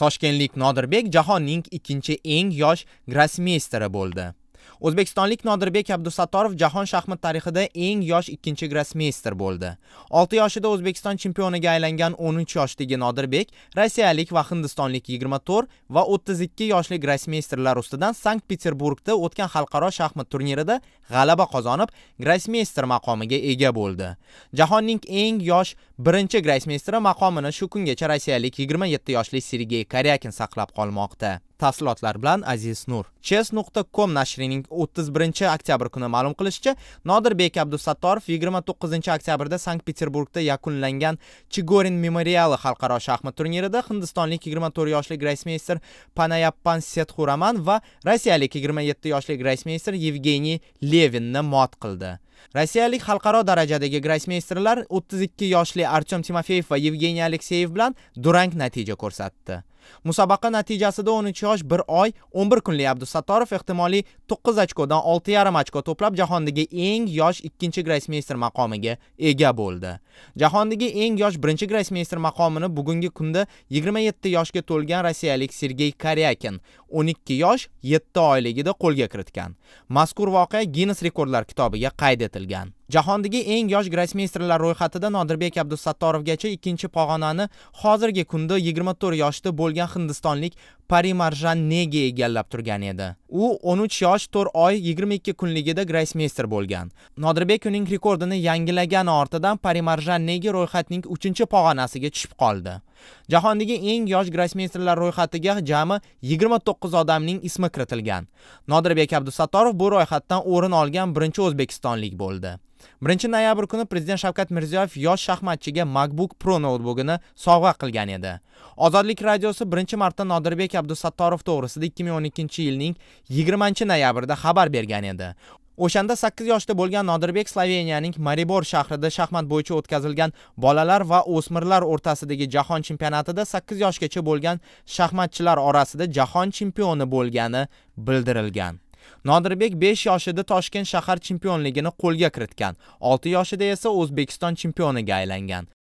toshkentlik nodirbek jahonning ikkinchi eng yosh grossmeysteri bo'ldi o'zbekistonlik nodirbek abdusattorov jahon shaxmat tarixida eng yosh ikkinchi grossmeyster bo'ldi olti yoshida o'zbekiston chempioniga aylangan o'n uch yoshdagi nodirbek rossiyalik va hindistonlik yigirma to'rt va o'ttiz ikki yoshli grossmeysterlar ustidan sankt peterburgda o'tgan xalqaro shaxmat turnirida g'alaba qozonib grossmeyster maqomiga ega bo'ldi jahonning eng yosh birinchi grossmeysteri maqomini shu kungacha rossiyalik yigirma yetti yoshli sergey karyakin saqlab qolmoqda tafsilotlar bilan aziz nur chess nuqta com nashrining 31 oktyabr kuni ma'lum qilishicha nodirbek abdusattorov 29 oktyabrda sankt peterburgda yakunlangan chigorin memoriali xalqaro shaxmat turnirida hindistonlik 24 yoshli graysmeyster panayappan sethuraman va rossiyalik 27 yoshli graysmeyster yevgeniy levinni mot qildi rossiyalik xalqaro darajadagi grossmeysterlar 32 yoshli artyom timofeyev va yevgeniy alekseyev bilan durang natija ko'rsatdi musobaqa natijasida 13 yosh 1 oy 11 kunli abdusattorov ehtimoliy 9 ochkodan 6,5 ochko to'plab jahondagi eng yosh ikkinchi grossmeyster maqomiga ega bo'ldi jahondagi eng yosh birinchi grossmeyster maqomini bugungi kunda 27 yoshga to'lgan rossiyalik sergey karyakin 12 yosh 7 oyligida qo'lga kiritgan mazkur voqea ginnes rekordlar kitobiga qayd etilgan jahondagi eng yosh grossmeysterlar ro'yxatida nodirbek abdusattorovgacha ikkinchi pog'onani hozirgi kunda 24 yoshda bo'lgan hindistonlik parimarjan negi egallab turgan edi u 13 yosh 4 oy 22 kunligida grossmeyster bo'lgan nodirbek uning rekordini yangilagani ortidan parimarjan negi ro'yxatning 3 pog'onasiga tushib qoldi Jahondagi eng yosh grossmeysterlar ro'yxatiga jami 29 odamning ismi kiritilgan. Nodirbek Abdusattorov bu ro'yxatdan o'rin olgan birinchi o'zbekistonlik bo'ldi. 1 noyabr kuni prezident Shavkat Mirziyoyev yosh shaxmatchiga MacBook Pro noutbukini sovg'a qilgan edi. Ozodlik radiosi 1 marta Nodirbek Abdusattorov to'g'risida 2012-yilning 20 noyabrida xabar bergan edi. O'shanda 8 yoshda bo'lgan Nodirbek Sloveniyaning Maribor shahrida shaxmat bo'yicha o'tkazilgan bolalar va o'smirlar o'rtasidagi jahon chempionatida 8 yoshgacha bo'lgan shaxmatchilar orasida jahon chempioni bo'lgani bildirilgan. Nodirbek 5 yoshida Toshkent shahar chempionligini qo'lga kiritgan, 6 yoshida esa O'zbekiston chempioniga aylangan.